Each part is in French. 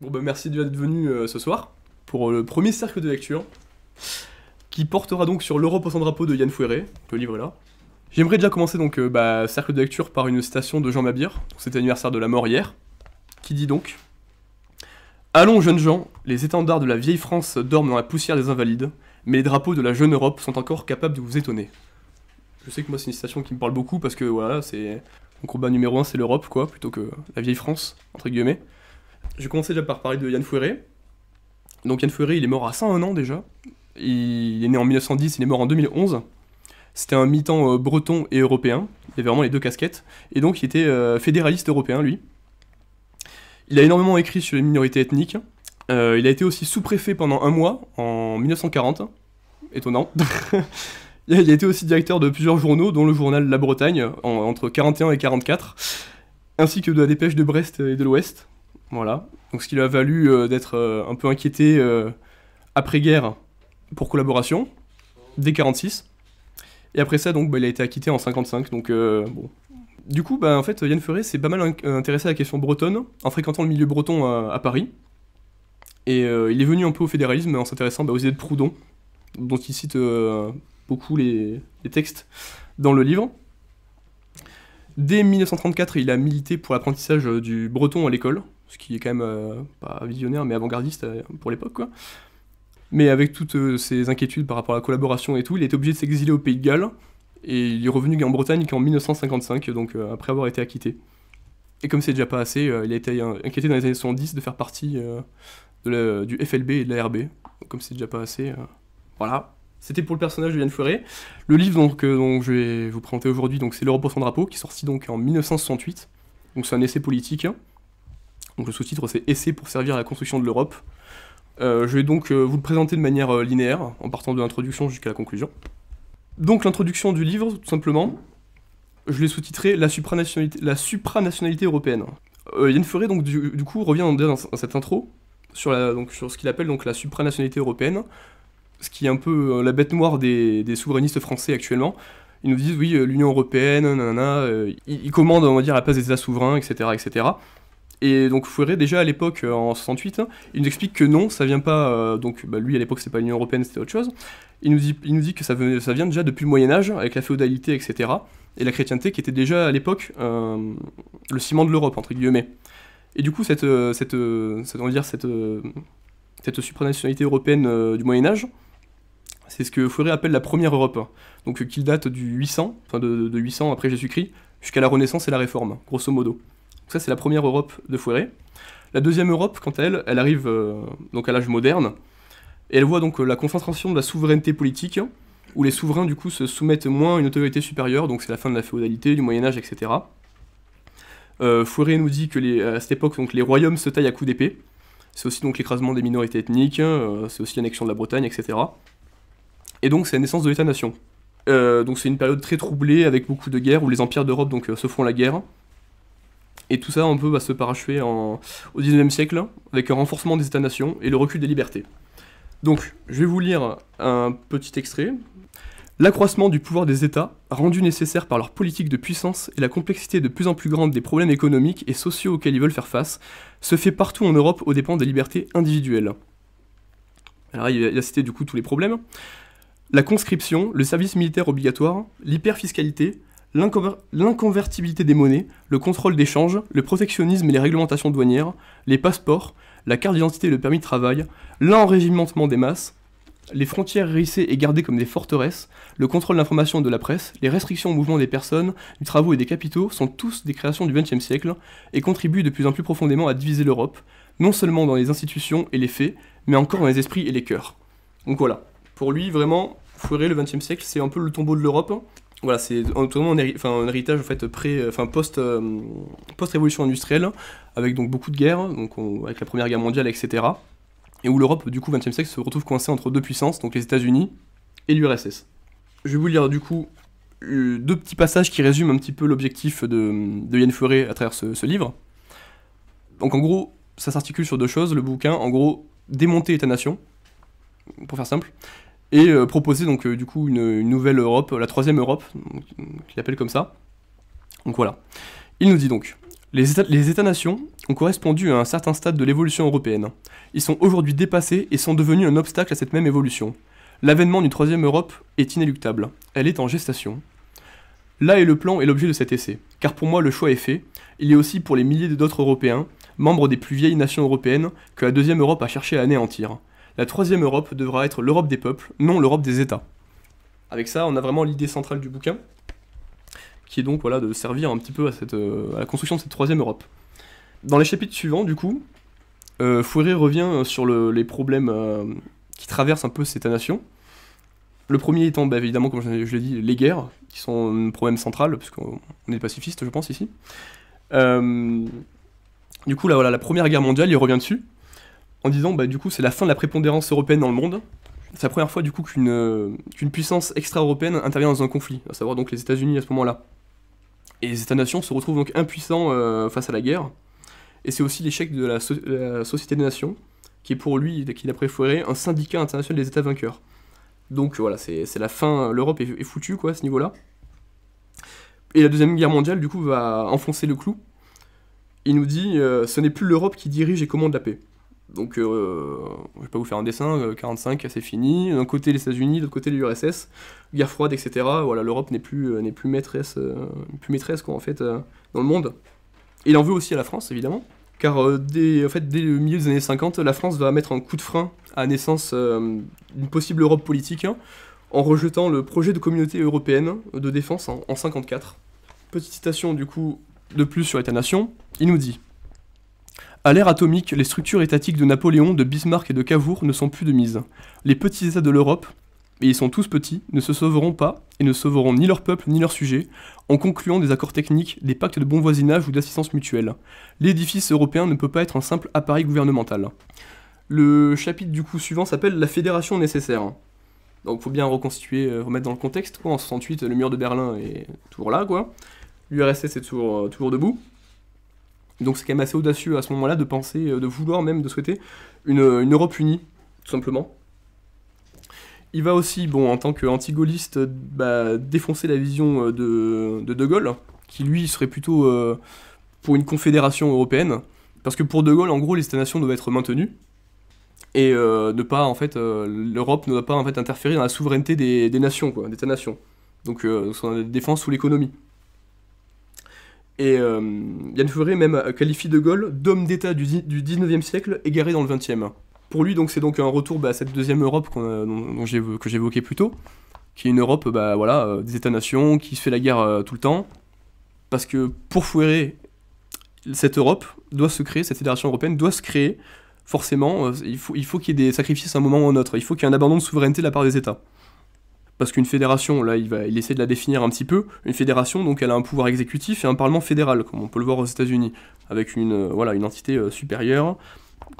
Bon bah merci d'être venu euh, ce soir pour euh, le premier cercle de lecture qui portera donc sur l'Europe au sans drapeau de Yann Fouéré, le livre là. J'aimerais déjà commencer donc euh, bah, cercle de lecture par une citation de Jean Mabir, c'était cet anniversaire de la mort hier, qui dit donc Allons jeunes gens, les étendards de la vieille France dorment dans la poussière des invalides, mais les drapeaux de la jeune Europe sont encore capables de vous étonner. Je sais que moi c'est une citation qui me parle beaucoup parce que voilà, c'est mon combat numéro un c'est l'Europe quoi, plutôt que la vieille France entre guillemets. Je commencer déjà par parler de Yann Foueré. Donc Yann Foueré, il est mort à 101 ans déjà. Il est né en 1910, il est mort en 2011. C'était un militant euh, breton et européen. Il avait vraiment les deux casquettes. Et donc il était euh, fédéraliste européen, lui. Il a énormément écrit sur les minorités ethniques. Euh, il a été aussi sous-préfet pendant un mois, en 1940. Étonnant. il a été aussi directeur de plusieurs journaux, dont le journal La Bretagne, entre 41 et 44, ainsi que de la Dépêche de Brest et de l'Ouest. Voilà. Donc ce qui lui a valu euh, d'être euh, un peu inquiété euh, après-guerre pour collaboration, dès 46. Et après ça, donc, bah, il a été acquitté en 55. Donc, bon. Du coup, bah, en fait, Yann Ferré s'est pas mal intéressé à la question bretonne en fréquentant le milieu breton à, Paris. Et il est venu un peu au fédéralisme en s'intéressant bah, aux idées de Proudhon, dont il cite beaucoup les, les textes dans le livre. Dès 1934, il a milité pour l'apprentissage du breton à l'école, ce qui est quand même euh, pas visionnaire mais avant-gardiste euh, pour l'époque quoi. Mais avec toutes ses euh, inquiétudes par rapport à la collaboration et tout, il est obligé de s'exiler au Pays de Galles et il est revenu en Bretagne qu'en 1955, donc après avoir été acquitté. Et comme c'est déjà pas assez, il a été inquiété dans les années 70 de faire partie du FLB et de l'ARB. Comme c'est déjà pas assez, voilà, c'était pour le personnage de Yann Fleury. Le livre donc, dont je vais vous présenter aujourd'hui, donc c'est L'Europe sans drapeau, qui est sorti donc en 1968. Donc c'est un essai politique. Hein. Donc le sous-titre c'est Essai pour servir à la construction de l'Europe. Euh, euh, je vais donc euh, vous le présenter de manière linéaire, en partant de l'introduction jusqu'à la conclusion. Donc l'introduction du livre, tout simplement, je l'ai sous-titré la supranationalité, la supranationalité européenne. Yann Ferré, donc, du, coup, revient dans, cette intro sur, la, donc, sur ce qu'il appelle donc, la supranationalité européenne, ce qui est un peu la bête noire des, souverainistes français actuellement. Ils nous disent, oui, l'Union européenne, nanana, ils, commandent, on va dire, la place des États souverains, etc., etc., et donc Fouéré, déjà à l'époque, euh, en 68, hein, il nous explique que non, ça vient pas. Euh, donc bah, lui, à l'époque, c'est pas l'Union Européenne, c'était autre chose. Il nous dit, que ça, ça vient déjà depuis le Moyen-Âge, avec la féodalité, etc. Et la chrétienté qui était déjà à l'époque euh, le ciment de l'Europe, entre guillemets. Et du coup, cette, cette, dire, cette, cette supranationalité européenne du Moyen-Âge, c'est ce que Fouéré appelle la première Europe. Donc, qu'il date du 800, enfin de 800 après Jésus-Christ, jusqu'à la Renaissance et la Réforme, grosso modo. Donc ça, c'est la première Europe de Fouéré. La deuxième Europe, quant à elle, elle arrive euh, donc à l'âge moderne, et elle voit donc euh, la concentration de la souveraineté politique, où les souverains du coup se soumettent moins à une autorité supérieure, donc c'est la fin de la féodalité, du Moyen Âge, etc. Euh, Fouéré nous dit que à cette époque, donc, les royaumes se taillent à coups d'épée. C'est aussi donc l'écrasement des minorités ethniques, euh, c'est aussi l'annexion de la Bretagne, etc. Et donc c'est la naissance de l'État-nation. donc c'est une période très troublée avec beaucoup de guerres où les empires d'Europe donc se font la guerre. Et tout ça, on peut bah, se parachever au 19e siècle avec un renforcement des États-nations et le recul des libertés. Donc, je vais vous lire un petit extrait. L'accroissement du pouvoir des États, rendu nécessaire par leur politique de puissance et la complexité de plus en plus grande des problèmes économiques et sociaux auxquels ils veulent faire face, se fait partout en Europe aux dépens des libertés individuelles. Alors, il a cité du coup tous les problèmes. La conscription, le service militaire obligatoire, l'hyperfiscalité, l'inconvertibilité des monnaies, le contrôle des changes, le protectionnisme et les réglementations douanières, les passeports, la carte d'identité et le permis de travail, l'enrégimentement des masses, les frontières hérissées et gardées comme des forteresses, le contrôle d'information de la presse, les restrictions au mouvement des personnes, du travaux et des capitaux sont tous des créations du XXe siècle et contribuent de plus en plus profondément à diviser l'Europe, non seulement dans les institutions et les faits, mais encore dans les esprits et les cœurs. Donc voilà, pour lui vraiment, fourer le XXe siècle, c'est un peu le tombeau de l'Europe, voilà, c'est un, un, héritage en fait euh, enfin post, euh, post révolution industrielle, avec donc beaucoup de guerres, donc avec la Première Guerre mondiale, etc. Et où l'Europe du coup 20e siècle se retrouve coincée entre deux puissances, donc les États-Unis et l'URSS. Je vais vous lire du coup euh, deux petits passages qui résument un petit peu l'objectif de, Yann à travers ce, livre. Donc en gros, ça s'articule sur deux choses. Le bouquin, en gros, démonter état nation pour faire simple, et euh, proposer donc euh, du coup une, nouvelle Europe, la troisième Europe, qu'il appelle comme ça. Donc voilà. Il nous dit donc, les États-nations ont correspondu à un certain stade de l'évolution européenne. Ils sont aujourd'hui dépassés et sont devenus un obstacle à cette même évolution. L'avènement d'une troisième Europe est inéluctable. Elle est en gestation. Là est le plan et l'objet de cet essai, car pour moi le choix est fait, il est aussi pour les milliers d'autres Européens, membres des plus vieilles nations européennes, que la deuxième Europe a cherché à anéantir. La troisième Europe devra être l'Europe des peuples, non l'Europe des États. Avec ça, on a vraiment l'idée centrale du bouquin, qui est donc voilà, de servir un petit peu à, cette, euh, la construction de cette troisième Europe. Dans les chapitres suivants, du coup, euh, revient sur les problèmes euh, qui traversent un peu cette nation Le premier étant, bah, évidemment, comme je, l'ai dit, les guerres, qui sont un problème central, puisqu'on est pacifiste, je pense, ici. Euh, du coup, là, voilà, la Première Guerre mondiale, il revient dessus en disant bah du coup c'est la fin de la prépondérance européenne dans le monde. C'est la première fois du coup qu'une euh, puissance extra-européenne intervient dans un conflit, à savoir donc les États-Unis à ce moment-là. Et les États-nations se retrouvent donc impuissants euh, face à la guerre. Et c'est aussi l'échec de la, Société des Nations, qui est pour lui, qu'il a préféré, un syndicat international des États vainqueurs. Donc voilà, c'est la fin, l'Europe est, foutue quoi à ce niveau-là. Et la Deuxième Guerre mondiale du coup va enfoncer le clou. Il nous dit, euh, ce n'est plus l'Europe qui dirige et commande la paix. Donc, euh, je vais pas vous faire un dessin, 45, euh, c'est fini. D'un côté les États-Unis, de l'autre côté l'URSS, guerre froide, etc. Voilà, l'Europe n'est plus, euh, n'est plus maîtresse, euh, plus maîtresse quoi, en fait, dans le monde. il en veut aussi à la France, évidemment. Car dès, en fait, dès le milieu des années 50, la France va mettre un coup de frein à naissance d'une possible Europe politique hein, en rejetant le projet de communauté européenne de défense en, en 54. Petite citation, du coup, de plus sur l'État-nation. Il nous dit à l'ère atomique, les structures étatiques de Napoléon, de Bismarck et de Cavour ne sont plus de mise. Les petits États de l'Europe, et ils sont tous petits, ne se sauveront pas et ne sauveront ni leur peuple ni leurs sujets en concluant des accords techniques, des pactes de bon voisinage ou d'assistance mutuelle. L'édifice européen ne peut pas être un simple appareil gouvernemental. Le chapitre du coup suivant s'appelle La fédération nécessaire. Donc faut bien reconstituer, euh, remettre dans le contexte quoi. En 68, le mur de Berlin est toujours là quoi. L'URSS est toujours, euh, toujours debout. Donc c'est quand même assez audacieux à ce moment-là de penser, euh, de vouloir même, de souhaiter euh, une, Europe unie, tout simplement. Il va aussi, bon, en tant qu'anti-gaulliste, bah, défoncer la vision euh, de, de, Gaulle, qui lui serait plutôt pour une confédération européenne, parce que pour De Gaulle, en gros, les États-nations doivent être maintenues, et ne pas, en fait, l'Europe ne doit pas en fait, interférer dans la souveraineté des, nations, quoi, des États-nations. Donc, euh, défense ou l'économie. Et euh, Yann Furet même euh, qualifie De Gaulle d'homme d'État du, 19e siècle égaré dans le 20e. Pour lui, donc, c'est donc un retour bah, à cette deuxième Europe euh, que j'évoquais plus tôt, qui est une Europe bah, voilà, des États-nations, qui se fait la guerre tout le temps. Parce que pour Fouéré, cette Europe doit se créer, cette fédération européenne doit se créer, forcément. il faut qu'il y ait des sacrifices à un moment ou à un autre. Il faut qu'il y ait un abandon de souveraineté de la part des États parce qu'une fédération, là il, va, il essaie de la définir un petit peu, une fédération donc elle a un pouvoir exécutif et un parlement fédéral, comme on peut le voir aux États-Unis, avec une, euh, voilà, une entité euh, supérieure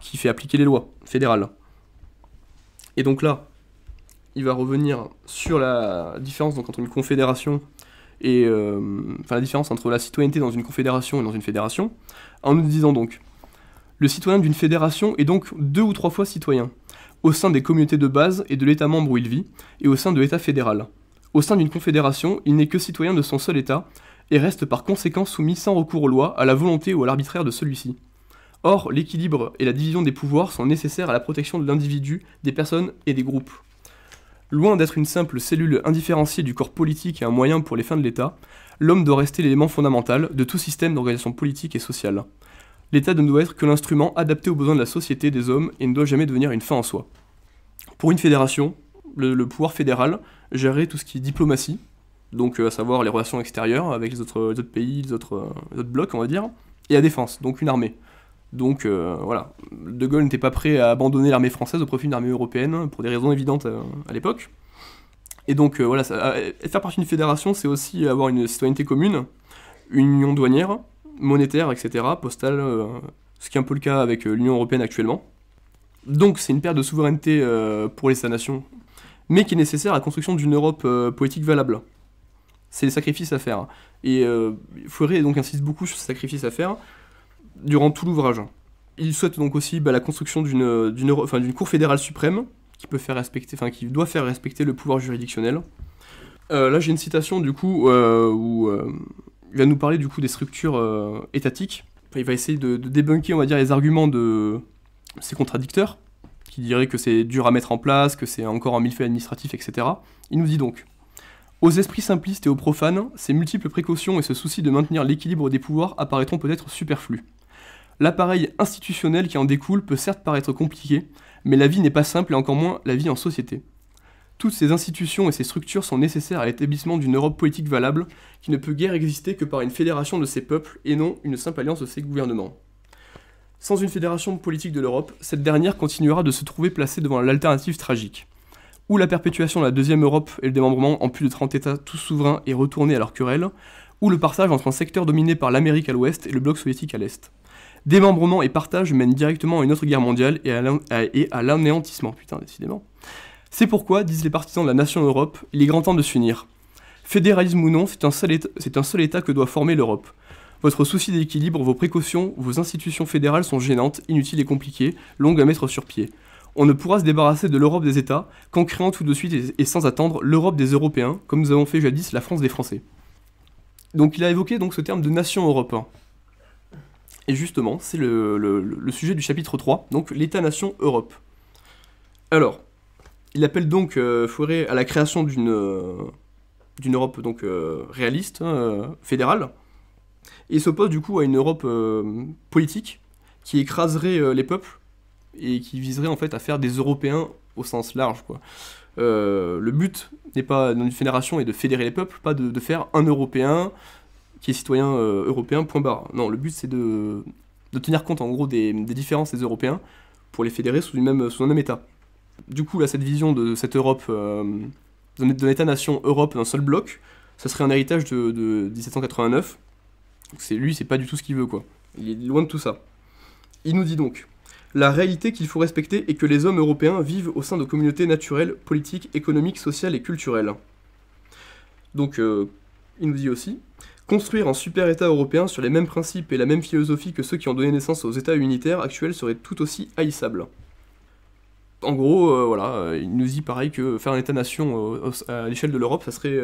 qui fait appliquer les lois fédérales. Et donc là, il va revenir sur la différence entre une confédération et euh, enfin la différence entre la citoyenneté dans une confédération et dans une fédération, en nous disant donc le citoyen d'une fédération est donc deux ou trois fois citoyen, au sein des communautés de base et de l'État membre où il vit, et au sein de l'État fédéral. Au sein d'une confédération, il n'est que citoyen de son seul État, et reste par conséquent soumis sans recours aux lois, à la volonté ou à l'arbitraire de celui-ci. Or, l'équilibre et la division des pouvoirs sont nécessaires à la protection de l'individu, des personnes et des groupes. Loin d'être une simple cellule indifférenciée du corps politique et un moyen pour les fins de l'État, l'homme doit rester l'élément fondamental de tout système d'organisation politique et sociale. L'État ne doit être que l'instrument adapté aux besoins de la société des hommes et ne doit jamais devenir une fin en soi. Pour une fédération, le, pouvoir fédéral gérait tout ce qui est diplomatie, donc euh, à savoir les relations extérieures avec les autres, pays, euh, les autres, blocs, on va dire, et la défense, donc une armée. Donc euh, voilà, De Gaulle n'était pas prêt à abandonner l'armée française au profit d'une armée européenne pour des raisons évidentes à l'époque. Et donc voilà, faire partie d'une fédération, c'est aussi avoir une citoyenneté commune, une union douanière, monétaire, etc., postal, euh, ce qui est un peu le cas avec euh, l'Union Européenne actuellement. Donc c'est une perte de souveraineté euh, pour les États-nations, mais qui est nécessaire à la construction d'une Europe politique valable. C'est des sacrifices à faire. Et Fourier donc insiste beaucoup sur ces sacrifices à faire durant tout l'ouvrage. Il souhaite donc aussi bah, la construction d'une d'une Cour fédérale suprême qui peut faire respecter, doit faire respecter le pouvoir juridictionnel. là, j'ai une citation du coup où il va nous parler du coup des structures euh, étatiques. Il va essayer de, de, débunker, on va dire, les arguments de ses contradicteurs, qui diraient que c'est dur à mettre en place, que c'est encore un millefeuille administratif, etc. Il nous dit donc Aux esprits simplistes et aux profanes, ces multiples précautions et ce souci de maintenir l'équilibre des pouvoirs apparaîtront peut-être superflus. L'appareil institutionnel qui en découle peut certes paraître compliqué, mais la vie n'est pas simple et encore moins la vie en société. Toutes ces institutions et ces structures sont nécessaires à l'établissement d'une Europe politique valable, qui ne peut guère exister que par une fédération de ses peuples et non une simple alliance de ses gouvernements. Sans une fédération politique de l'Europe, cette dernière continuera de se trouver placée devant l'alternative tragique. Ou la perpétuation de la deuxième Europe et le démembrement en plus de 30 États tous souverains et retournés à leur querelle, ou le partage entre un secteur dominé par l'Amérique à l'ouest et le bloc soviétique à l'est. Démembrement et partage mènent directement à une autre guerre mondiale et à l'anéantissement, putain, décidément. C'est pourquoi, disent les partisans de la nation Europe, il est grand temps de s'unir. Fédéralisme ou non, c'est un, seul état, un seul état que doit former l'Europe. Votre souci d'équilibre, vos précautions, vos institutions fédérales sont gênantes, inutiles et compliquées, longues à mettre sur pied. On ne pourra se débarrasser de l'Europe des États qu'en créant tout de suite et sans attendre l'Europe des Européens, comme nous avons fait jadis la France des Français. Donc il a évoqué donc ce terme de nation europe Et justement, c'est le, le, sujet du chapitre 3, donc l'État-nation Europe. Alors, il appelle donc euh, à la création d'une euh, Europe donc euh, réaliste, hein, euh, fédérale, et s'oppose du coup à une Europe politique qui écraserait les peuples et qui viserait en fait à faire des Européens au sens large. le but n'est pas une fédération et de fédérer les peuples, pas de, faire un Européen qui est citoyen européen, point barre. Non, le but c'est de, tenir compte en gros des, différences des Européens pour les fédérer sous, une même, sous un même État du coup, là, cette vision de cette Europe, euh, d'un état nation Europe d'un seul bloc, ça serait un héritage de, 1789. C'est lui, c'est pas du tout ce qu'il veut, quoi. Il est loin de tout ça. Il nous dit donc la réalité qu'il faut respecter est que les hommes européens vivent au sein de communautés naturelles, politiques, économiques, sociales et culturelles. Donc, euh, il nous dit aussi construire un super État européen sur les mêmes principes et la même philosophie que ceux qui ont donné naissance aux États unitaires actuels serait tout aussi haïssable en gros, euh, voilà, euh, il nous dit pareil que faire un État-nation euh, à l'échelle de l'Europe, ça serait,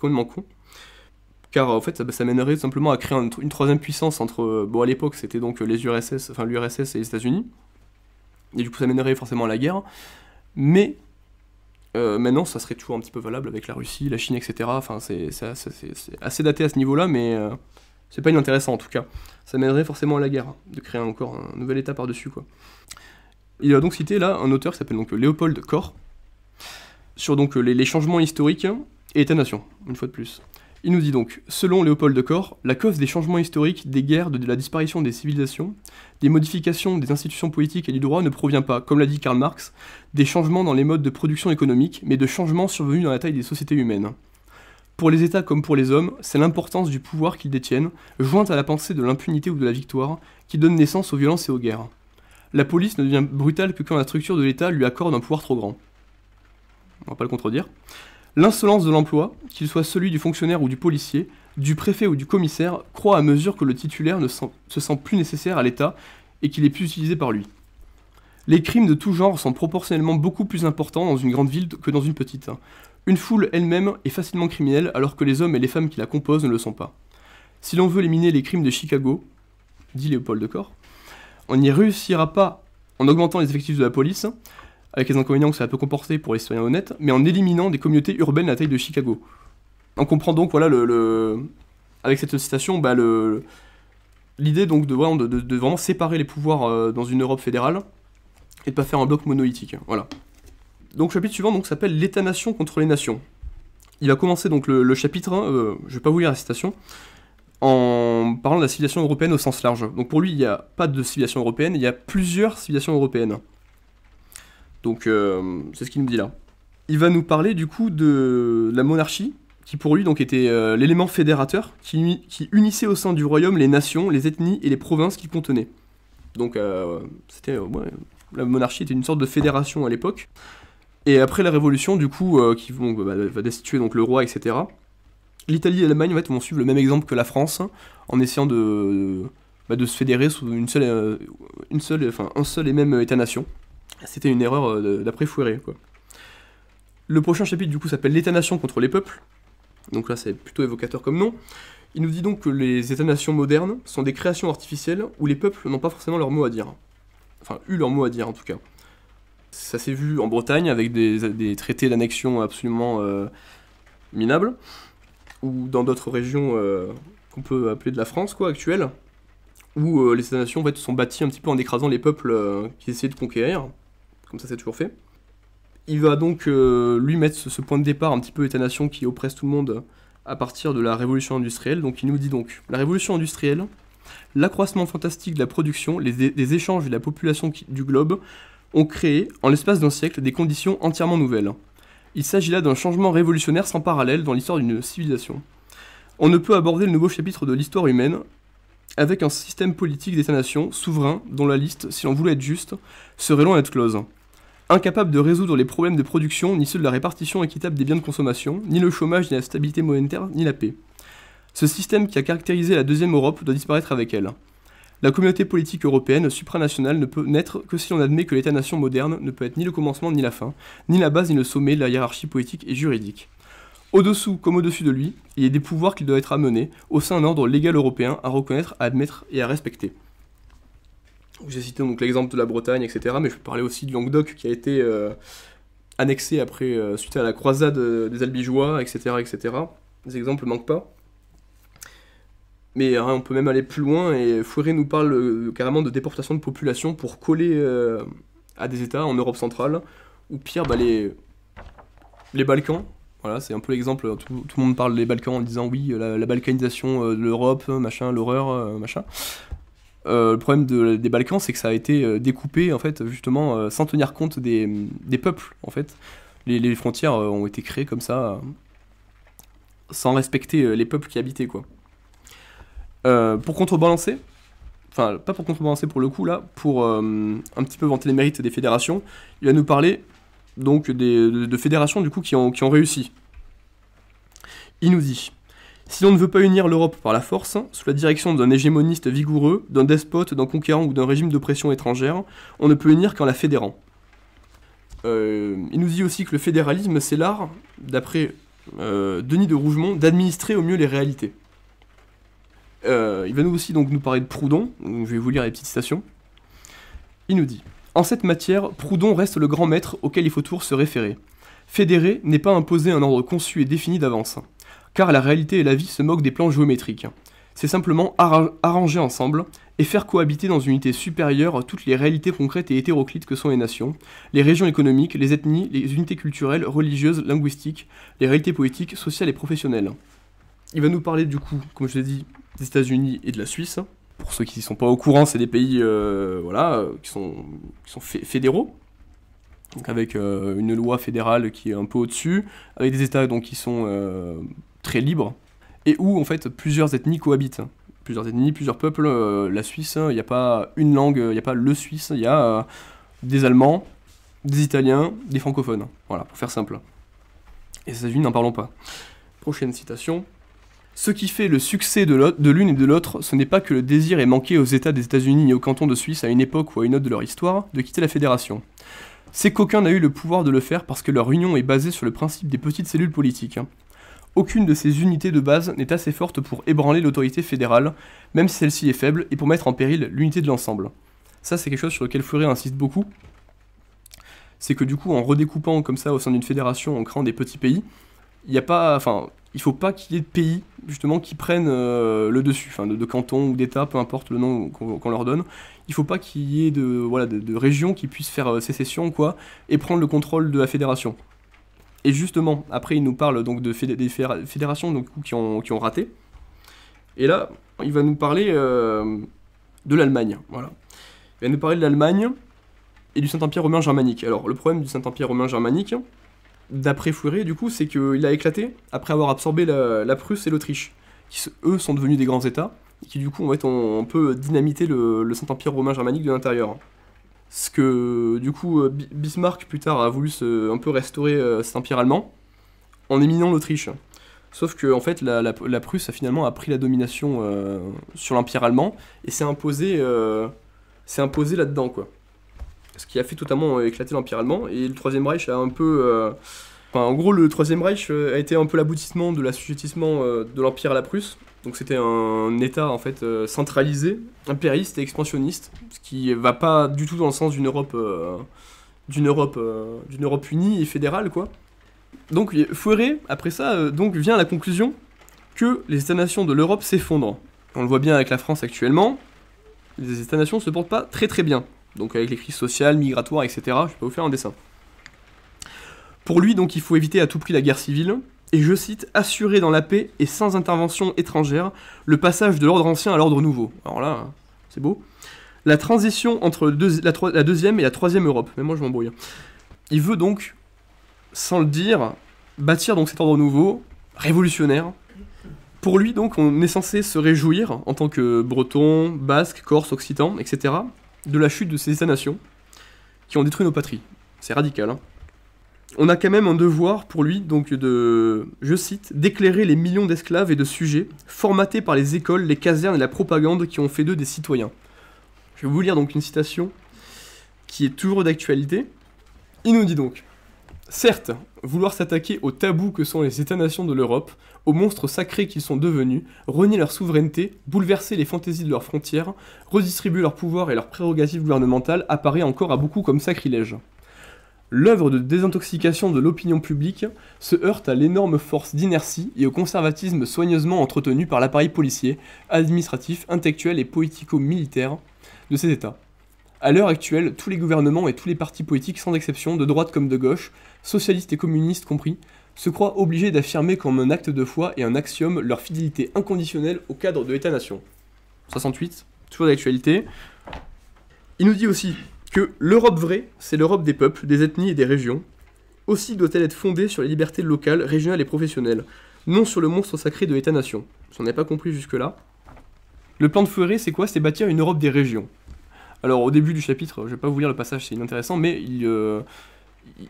complètement con. Car en fait, ça, mènerait simplement à créer une, troisième puissance entre. Bon, à l'époque, c'était donc les URSS, enfin l'URSS et les États-Unis. Et du coup, ça mènerait forcément à la guerre. Mais maintenant, ça serait toujours un petit peu valable avec la Russie, la Chine, etc. Enfin, c'est assez daté à ce niveau-là, mais c'est pas inintéressant en tout cas. Ça mènerait forcément à la guerre, hein, de créer encore un nouvel État par-dessus, quoi. Il a donc cité là un auteur qui s'appelle donc Léopold Corr, sur donc euh, les, changements historiques et état nations une fois de plus. Il nous dit donc, selon Léopold de la cause des changements historiques, des guerres, de la disparition des civilisations, des modifications des institutions politiques et du droit ne provient pas, comme l'a dit Karl Marx, des changements dans les modes de production économique, mais de changements survenus dans la taille des sociétés humaines. Pour les États comme pour les hommes, c'est l'importance du pouvoir qu'ils détiennent, jointe à la pensée de l'impunité ou de la victoire, qui donne naissance aux violences et aux guerres la police ne devient brutale que quand la structure de l'État lui accorde un pouvoir trop grand. On ne va pas le contredire. L'insolence de l'emploi, qu'il soit celui du fonctionnaire ou du policier, du préfet ou du commissaire, croît à mesure que le titulaire ne se sent plus nécessaire à l'État et qu'il est plus utilisé par lui. Les crimes de tout genre sont proportionnellement beaucoup plus importants dans une grande ville que dans une petite. Hein. Une foule elle-même est facilement criminelle alors que les hommes et les femmes qui la composent ne le sont pas. Si l'on veut éliminer les crimes de Chicago, dit Léopold de Corps, on n'y réussira pas en augmentant les effectifs de la police, avec les inconvénients que ça peut comporter pour les citoyens honnêtes, mais en éliminant des communautés urbaines à la taille de Chicago. On comprend donc, voilà, le, avec cette citation, bah, le, l'idée donc de, vraiment, de, séparer les pouvoirs euh, dans une Europe fédérale et de pas faire un bloc monolithique. Voilà. Donc le chapitre suivant donc s'appelle l'État-nation contre les nations. Il a commencé donc le, chapitre, euh, je vais pas vous lire la citation, en parlant de la civilisation européenne au sens large. Donc pour lui, il n'y a pas de civilisation européenne, il y a plusieurs civilisations européennes. Donc euh, c'est ce qu'il nous dit là. Il va nous parler du coup de la monarchie, qui pour lui donc était euh, l'élément fédérateur qui, unissait au sein du royaume les nations, les ethnies et les provinces qu'il contenait. Donc euh, c'était la monarchie était une sorte de fédération à l'époque. Et après la révolution, du coup, qui bah, va destituer donc le roi, etc l'Italie et l'Allemagne vont suivre le même exemple que la France en essayant de, bah, se fédérer sous une euh, une seule, un seul et même État-nation. C'était une erreur euh, d'après Fouéré. Le prochain chapitre du coup s'appelle l'État-nation contre les peuples. Donc là c'est plutôt évocateur comme nom. Il nous dit donc que les États-nations modernes sont des créations artificielles où les peuples n'ont pas forcément leur mot à dire. Enfin, eu leur mot à dire en tout cas. Ça s'est vu en Bretagne avec des, traités d'annexion absolument euh, minables dans d'autres régions euh, qu'on peut appeler de la France quoi, actuelle, où euh, les États-nations en sont bâties un petit peu en écrasant les peuples euh, qui essayaient de conquérir, comme ça c'est toujours fait. Il va donc lui mettre ce, point de départ un petit peu État-nation qui oppresse tout le monde à partir de la révolution industrielle. Donc il nous dit donc, la révolution industrielle, l'accroissement fantastique de la production, les, échanges et de la population du globe ont créé, en l'espace d'un siècle, des conditions entièrement nouvelles. Il s'agit là d'un changement révolutionnaire sans parallèle dans l'histoire d'une civilisation. On ne peut aborder le nouveau chapitre de l'histoire humaine avec un système politique d'État-nation souverain dont la liste, si l'on voulait être juste, serait loin d'être close. Incapable de résoudre les problèmes de production, ni ceux de la répartition équitable des biens de consommation, ni le chômage, ni la stabilité monétaire, ni la paix. Ce système qui a caractérisé la deuxième Europe doit disparaître avec elle. La communauté politique européenne supranationale ne peut naître que si on admet que l'État-nation moderne ne peut être ni le commencement ni la fin, ni la base ni le sommet de la hiérarchie politique et juridique. Au-dessous comme au-dessus de lui, il y a des pouvoirs qui doivent être amenés au sein d'un ordre légal européen à reconnaître, à admettre et à respecter. J'ai cité donc l'exemple de la Bretagne, etc., mais je peux parler aussi du Languedoc qui a été euh, annexé après, euh, suite à la croisade euh, des Albigeois, etc., etc. Les exemples ne manquent pas. Mais hein, on peut même aller plus loin et Fouéré nous parle euh, carrément de déportation de population pour coller euh, à des États en Europe centrale, ou pire, bah, les, les Balkans. Voilà, c'est un peu l'exemple. Tout, le monde parle des Balkans en disant oui, la, balkanisation euh, de l'Europe, machin, l'horreur, machin. le problème des Balkans, c'est que ça a été découpé, en fait, justement, sans tenir compte des, peuples, en fait. Les, les, frontières ont été créées comme ça, sans respecter les peuples qui habitaient, quoi. Euh, pour contrebalancer, enfin pas pour contrebalancer pour le coup là, pour euh, un petit peu vanter les mérites des fédérations, il va nous parler donc de, fédérations du coup qui ont, qui ont réussi. Il nous dit si l'on ne veut pas unir l'Europe par la force, sous la direction d'un hégémoniste vigoureux, d'un despote, d'un conquérant ou d'un régime d'oppression étrangère, on ne peut unir qu'en la fédérant. Euh, il nous dit aussi que le fédéralisme, c'est l'art, d'après Denis de Rougemont, d'administrer au mieux les réalités. Euh, il va nous aussi donc nous parler de Proudhon. je vais vous lire les petites citations. Il nous dit En cette matière, Proudhon reste le grand maître auquel il faut toujours se référer. Fédérer n'est pas imposer un ordre conçu et défini d'avance, car la réalité et la vie se moquent des plans géométriques. C'est simplement arranger ensemble et faire cohabiter dans une unité supérieure toutes les réalités concrètes et hétéroclites que sont les nations, les régions économiques, les ethnies, les unités culturelles, religieuses, linguistiques, les réalités poétiques, sociales et professionnelles. Il va nous parler du coup, comme je l'ai dit, des États-Unis et de la Suisse. Pour ceux qui ne sont pas au courant, c'est des pays euh, voilà, euh, qui sont, fédéraux, donc avec euh, une loi fédérale qui est un peu au-dessus, avec des États donc, qui sont très libres, et où en fait plusieurs ethnies cohabitent. Plusieurs ethnies, plusieurs peuples. la Suisse, il n'y a pas une langue, il n'y a pas le Suisse, il y a des Allemands, des Italiens, des francophones. Voilà, pour faire simple. Et Les États-Unis, n'en parlons pas. Prochaine citation. Ce qui fait le succès de l'une et de l'autre, ce n'est pas que le désir est manqué aux États des États-Unis et aux cantons de Suisse à une époque ou à une autre de leur histoire de quitter la fédération. C'est qu'aucun n'a eu le pouvoir de le faire parce que leur union est basée sur le principe des petites cellules politiques. Aucune de ces unités de base n'est assez forte pour ébranler l'autorité fédérale, même si celle-ci est faible, et pour mettre en péril l'unité de l'ensemble. Ça, c'est quelque chose sur lequel Fleury insiste beaucoup. C'est que du coup, en redécoupant comme ça au sein d'une fédération, en créant des petits pays, il n'y a pas. Enfin, il faut pas qu'il y ait de pays justement qui prennent euh, le dessus, enfin de, cantons ou d'États, peu importe le nom qu'on leur donne. Il faut pas qu'il y ait de, voilà, de, régions qui puissent faire euh, sécession quoi, et prendre le contrôle de la fédération. Et justement, après, il nous parle donc de des fédérations donc, qui, ont, raté. Et là, il va nous parler euh, de l'Allemagne. Voilà. Il va nous parler de l'Allemagne et du Saint-Empire romain germanique. Alors, le problème du Saint-Empire romain germanique, d'après Fourier, du coup, c'est qu'il a éclaté après avoir absorbé la, Prusse et l'Autriche, qui eux sont devenus des grands États, et qui du coup, en fait, on, on peut dynamiter le, Saint-Empire romain germanique de l'intérieur. Ce que, du coup, euh, Bismarck, plus tard, a voulu un peu restaurer euh, cet empire allemand, en éminant l'Autriche. Sauf que, en fait, la, Prusse a finalement pris la domination euh, sur l'empire allemand, et s'est imposé. imposé là-dedans, quoi ce qui a fait totalement euh, éclater l'Empire allemand. Et le Troisième Reich a un peu. Euh, en gros, le Troisième Reich euh, a été un peu l'aboutissement de l'assujettissement de l'Empire à la Prusse. Donc c'était un État en fait centralisé, impériste et expansionniste, ce qui va pas du tout dans le sens d'une Europe, d'une Europe, d'une Europe unie et fédérale quoi. Donc Fouéré, après ça, donc vient à la conclusion que les États-nations de l'Europe s'effondrent. On le voit bien avec la France actuellement, les États-nations se portent pas très très bien donc avec les crises sociales, migratoires, etc. Je peux vous faire un dessin. Pour lui, donc, il faut éviter à tout prix la guerre civile, et je cite, assurer dans la paix et sans intervention étrangère le passage de l'ordre ancien à l'ordre nouveau. Alors là, c'est beau. La transition entre la, deuxième et la troisième Europe. Mais moi, je m'embrouille. Il veut donc, sans le dire, bâtir donc cet ordre nouveau, révolutionnaire. Pour lui, donc, on est censé se réjouir en tant que Breton, Basque, Corse, Occitan, etc de la chute de ces états nations qui ont détruit nos patries. C'est radical. Hein. On a quand même un devoir pour lui, donc de, je cite, d'éclairer les millions d'esclaves et de sujets formatés par les écoles, les casernes et la propagande qui ont fait d'eux des citoyens. Je vais vous lire donc une citation qui est toujours d'actualité. Il nous dit donc Certes, vouloir s'attaquer aux tabous que sont les États-nations de l'Europe, aux monstres sacrés qu'ils sont devenus, renier leur souveraineté, bouleverser les fantaisies de leurs frontières, redistribuer leurs pouvoirs et leurs prérogatives gouvernementales apparaît encore à beaucoup comme sacrilège. L'œuvre de désintoxication de l'opinion publique se heurte à l'énorme force d'inertie et au conservatisme soigneusement entretenu par l'appareil policier, administratif, intellectuel et politico militaire de ces États. À l'heure actuelle, tous les gouvernements et tous les partis politiques, sans exception, de droite comme de gauche, socialistes et communistes compris, se croient obligés d'affirmer comme un acte de foi et un axiome leur fidélité inconditionnelle au cadre de l'État-nation. 68, toujours d'actualité. Il nous dit aussi que l'Europe vraie, c'est l'Europe des peuples, des ethnies et des régions. Aussi doit-elle être fondée sur les libertés locales, régionales et professionnelles, non sur le monstre sacré de l'État-nation. Si on n'est pas compris jusque-là. Le plan de Foueré, c'est quoi C'est bâtir une Europe des régions. Alors au début du chapitre, je vais pas vous lire le passage, c'est inintéressant, mais il, euh,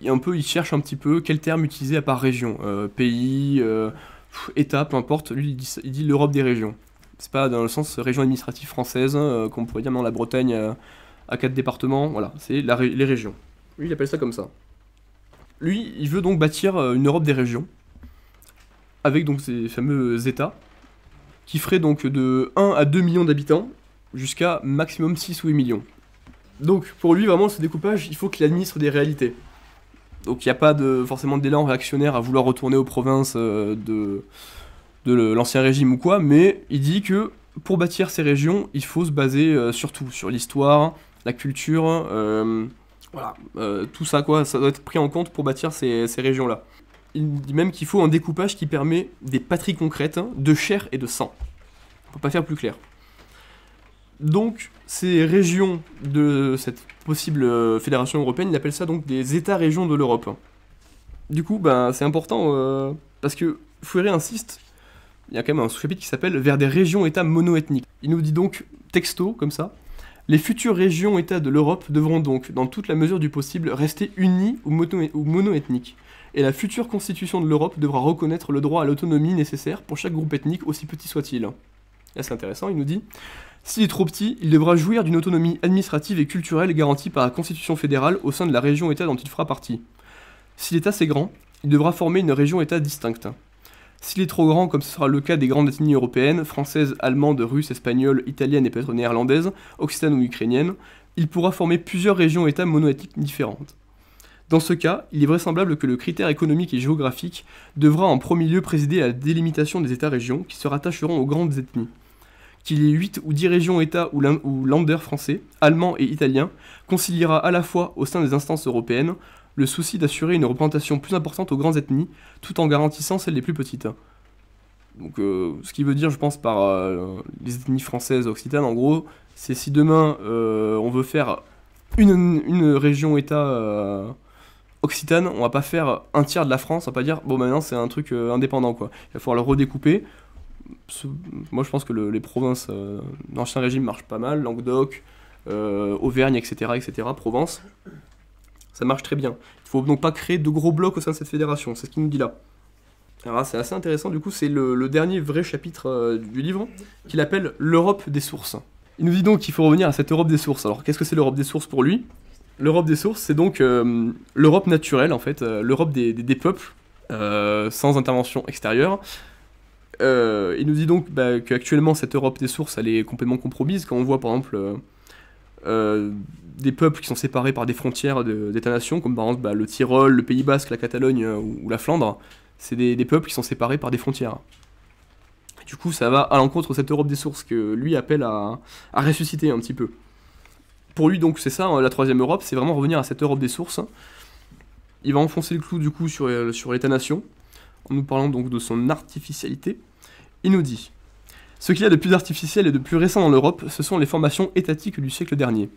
un peu, il cherche un petit peu quel terme utiliser à part région, euh, pays, euh, état, peu importe. Lui, il dit, l'Europe des régions. C'est pas dans le sens région administrative française, euh, qu'on pourrait dire dans la Bretagne à quatre départements. Voilà, c'est les régions. Lui, il appelle ça comme ça. Lui, il veut donc bâtir une Europe des régions, avec donc ces fameux états, qui feraient donc de 1 à 2 millions d'habitants jusqu'à maximum 6 ou 8 millions. Donc pour lui vraiment ce découpage, il faut qu'il administre des réalités. Donc il n'y a pas de, forcément d'élan réactionnaire à vouloir retourner aux provinces euh, de, de l'ancien régime ou quoi, mais il dit que pour bâtir ces régions, il faut se baser euh, surtout sur l'histoire, la culture, euh, voilà, tout ça quoi, ça doit être pris en compte pour bâtir ces, régions-là. Il dit même qu'il faut un découpage qui permet des patries concrètes hein, de chair et de sang. On peut pas faire plus clair. Donc, ces régions de cette possible euh, fédération européenne, il appelle ça donc des États-régions de l'Europe. Du coup, ben, c'est important, euh, parce que Fouéré insiste, il y a quand même un sous-chapitre qui s'appelle Vers des régions-États monoethniques. Il nous dit donc, texto, comme ça, les futures régions-États de l'Europe devront donc, dans toute la mesure du possible, rester unies ou, ou monoethniques. Et la future constitution de l'Europe devra reconnaître le droit à l'autonomie nécessaire pour chaque groupe ethnique, aussi petit soit-il. Là, c'est intéressant, il nous dit s'il est trop petit, il devra jouir d'une autonomie administrative et culturelle garantie par la Constitution fédérale au sein de la région-État dont il fera partie. S'il est assez grand, il devra former une région-État distincte. S'il est trop grand, comme ce sera le cas des grandes ethnies européennes, françaises, allemandes, russes, espagnoles, italiennes et peut-être néerlandaises, occitanes ou ukrainiennes, il pourra former plusieurs régions-États monoethniques différentes. Dans ce cas, il est vraisemblable que le critère économique et géographique devra en premier lieu présider à la délimitation des États-régions qui se rattacheront aux grandes ethnies qu'il y ait 8 ou 10 régions-États ou, ou landers français, allemands et italiens, conciliera à la fois au sein des instances européennes le souci d'assurer une représentation plus importante aux grandes ethnies, tout en garantissant celles des plus petites. Donc, euh, ce qui veut dire, je pense, par euh, les ethnies françaises, occitanes, en gros, c'est si demain euh, on veut faire une, région État occitane, on va pas faire un tiers de la France, on va pas dire bon maintenant c'est un truc indépendant quoi. Il va falloir le redécouper, moi je pense que les provinces, d'Ancien euh, régime marche pas mal, Languedoc, euh, Auvergne, etc., etc., Provence, ça marche très bien. Il faut donc pas créer de gros blocs au sein de cette fédération, c'est ce qu'il nous dit là. Alors c'est assez intéressant, du coup c'est le, dernier vrai chapitre euh, du livre, qu'il appelle l'Europe des sources. Il nous dit donc qu'il faut revenir à cette Europe des sources. Alors qu'est-ce que c'est l'Europe des sources pour lui L'Europe des sources, c'est donc l'Europe naturelle en fait, l'Europe des, des, peuples, sans intervention extérieure, euh, il nous dit donc bah, qu'actuellement cette Europe des sources elle est complètement compromise quand on voit par exemple euh, euh, des peuples qui sont séparés par des frontières d'États-nations comme par exemple bah, le Tyrol, le Pays Basque, la Catalogne ou, la Flandre, c'est des, peuples qui sont séparés par des frontières. du coup ça va à l'encontre de cette Europe des sources que lui appelle à, ressusciter un petit peu. Pour lui donc c'est ça, hein, la troisième Europe, c'est vraiment revenir à cette Europe des sources. Il va enfoncer le clou du coup sur, sur l'État-nation nous parlant donc de son artificialité, il nous dit Ce qu'il y a de plus artificiel et de plus récent dans l'Europe, ce sont les formations étatiques du siècle dernier.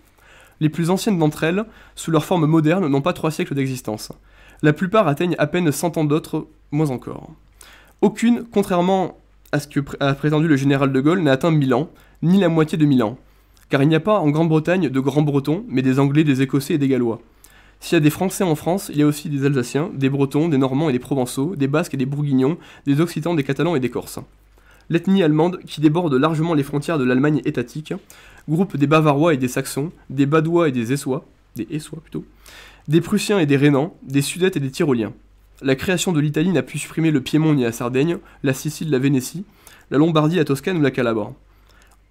Les plus anciennes d'entre elles, sous leur forme moderne, n'ont pas trois siècles d'existence. La plupart atteignent à peine 100 ans d'autres, moins encore. Aucune, contrairement à ce que a prétendu le général de Gaulle, n'a atteint 1000 ans, ni la moitié de 1000 ans. Car il n'y a pas en Grande-Bretagne de grands bretons, mais des Anglais, des Écossais et des Gallois. S'il y a des Français en France, il y a aussi des Alsaciens, des Bretons, des Normands et des Provençaux, des Basques et des Bourguignons, des Occitans, des Catalans et des Corses. L'ethnie allemande, qui déborde largement les frontières de l'Allemagne étatique, groupe des Bavarois et des Saxons, des Badois et des Essois, des plutôt, des Prussiens et des Rhénans, des Sudètes et des Tyroliens. La création de l'Italie n'a pu supprimer le Piémont ni la Sardaigne, la Sicile, la Vénétie, la Lombardie, la Toscane ou la Calabre.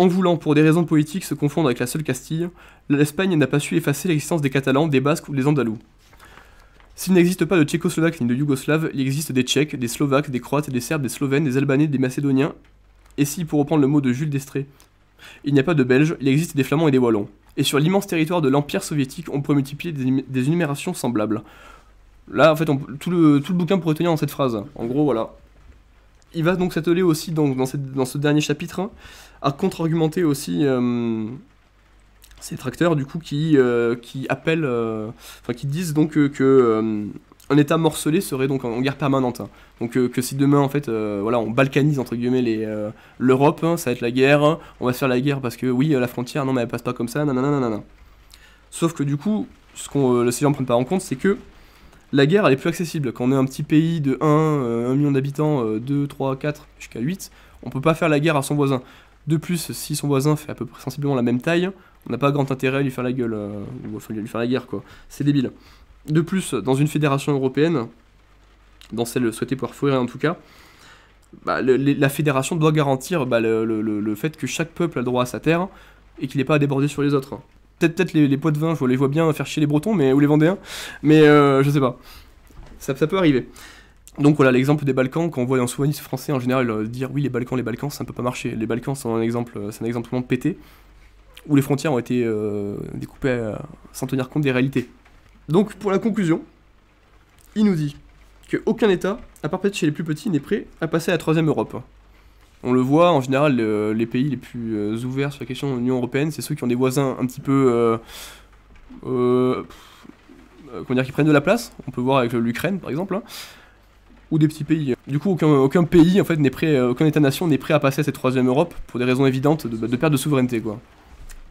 En voulant, pour des raisons politiques, se confondre avec la seule Castille, l'Espagne n'a pas su effacer l'existence des Catalans, des Basques ou des Andalous. S'il n'existe pas de Tchécoslovaques ni de Yougoslaves, il existe des Tchèques, des Slovaques, des Croates, des Serbes, des Slovènes, des Albanais, des Macédoniens, et si, pour reprendre le mot de Jules Destré, il n'y a pas de Belges, il existe des Flamands et des Wallons. Et sur l'immense territoire de l'Empire soviétique, on pourrait multiplier des, énumérations semblables. Là, en fait, on, tout, le, tout le bouquin pourrait tenir dans cette phrase. En gros, voilà il va donc s'atteler aussi dans, dans, dans, ce dernier chapitre à contre-argumenter aussi euh, ces tracteurs du coup qui, euh, qui appellent, euh, enfin qui disent donc que un État morcelé serait donc en, guerre permanente. Hein. Donc que si demain en fait voilà on balkanise entre guillemets l'Europe, hein, ça va être la guerre, hein, on va se faire la guerre parce que oui la frontière non mais elle passe pas comme ça, nanana Sauf que du coup ce qu'on les ne prennent pas en compte c'est que la guerre elle est plus accessible. Quand on est un petit pays de 1, 1 euh, million d'habitants, 2, 3, 4, jusqu'à 8, on peut pas faire la guerre à son voisin. De plus, si son voisin fait à peu près sensiblement la même taille, on n'a pas grand intérêt à lui faire la gueule, euh, ou à lui faire la guerre quoi. C'est débile. De plus, dans une fédération européenne, dans celle souhaitée pouvoir Fourier en tout cas, bah, la fédération doit garantir bah, le, le fait que chaque peuple a droit à sa terre et qu'il n'est pas à déborder sur les autres. Peut-être les, poids de vin, je les vois bien faire chier les Bretons mais, ou les Vendéens, mais euh, je sais pas. Ça, peut arriver. Donc voilà l'exemple des Balkans, quand on voit un souverainiste français en général euh, dire oui les Balkans, les Balkans, ça ne peut pas marcher. Les Balkans sont un exemple, euh, c'est un exemple vraiment pété, où les frontières ont été découpées sans tenir compte des réalités. Donc pour la conclusion, il nous dit que aucun État, à part peut-être chez les plus petits, n'est prêt à passer à la troisième Europe. On le voit, en général, les pays les plus euh, ouverts sur la question de l'Union Européenne, c'est ceux qui ont des voisins un petit peu... Euh, euh, comment dire, qui prennent de la place. On peut voir avec l'Ukraine, par exemple. Hein. ou des petits pays. Du coup, aucun, pays, en fait, n'est prêt, aucun État-nation n'est prêt à passer à cette troisième Europe pour des raisons évidentes de, perte de souveraineté, quoi.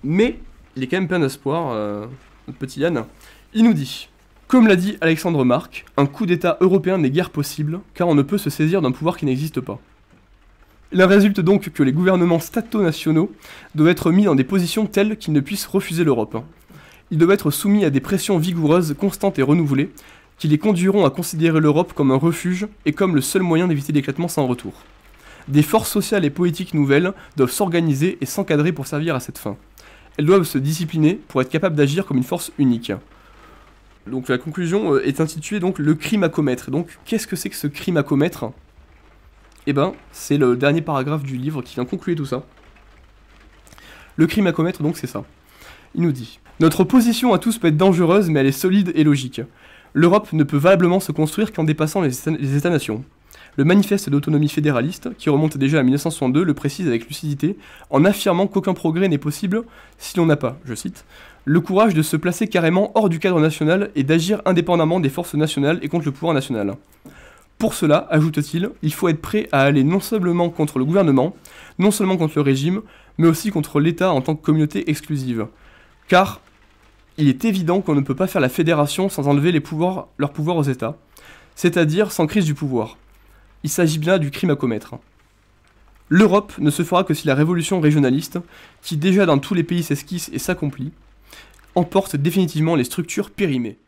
Mais, il est quand même plein d'espoir, notre petit Yann. Il nous dit Comme l'a dit Alexandre Marc, un coup d'État européen n'est guère possible, car on ne peut se saisir d'un pouvoir qui n'existe pas. Il résulte donc que les gouvernements stato-nationaux doivent être mis dans des positions telles qu'ils ne puissent refuser l'Europe. Ils doivent être soumis à des pressions vigoureuses, constantes et renouvelées, qui les conduiront à considérer l'Europe comme un refuge et comme le seul moyen d'éviter l'éclatement sans retour. Des forces sociales et politiques nouvelles doivent s'organiser et s'encadrer pour servir à cette fin. Elles doivent se discipliner pour être capables d'agir comme une force unique. Donc la conclusion euh, est intitulée donc le crime à commettre. Donc qu'est-ce que c'est que ce crime à commettre eh ben, c'est le dernier paragraphe du livre qui vient conclure tout ça. Le crime à commettre, donc, c'est ça. Il nous dit Notre position à tous peut être dangereuse, mais elle est solide et logique. L'Europe ne peut valablement se construire qu'en dépassant les États-nations. Le manifeste d'autonomie fédéraliste, qui remonte déjà à 1962, le précise avec lucidité, en affirmant qu'aucun progrès n'est possible si l'on n'a pas, je cite, le courage de se placer carrément hors du cadre national et d'agir indépendamment des forces nationales et contre le pouvoir national. Pour cela, ajoute-t-il, il faut être prêt à aller non seulement contre le gouvernement, non seulement contre le régime, mais aussi contre l'État en tant que communauté exclusive. Car il est évident qu'on ne peut pas faire la fédération sans enlever les pouvoirs, leurs pouvoirs aux États, c'est-à-dire sans crise du pouvoir. Il s'agit bien du crime à commettre. L'Europe ne se fera que si la révolution régionaliste, qui déjà dans tous les pays s'esquisse et s'accomplit, emporte définitivement les structures périmées.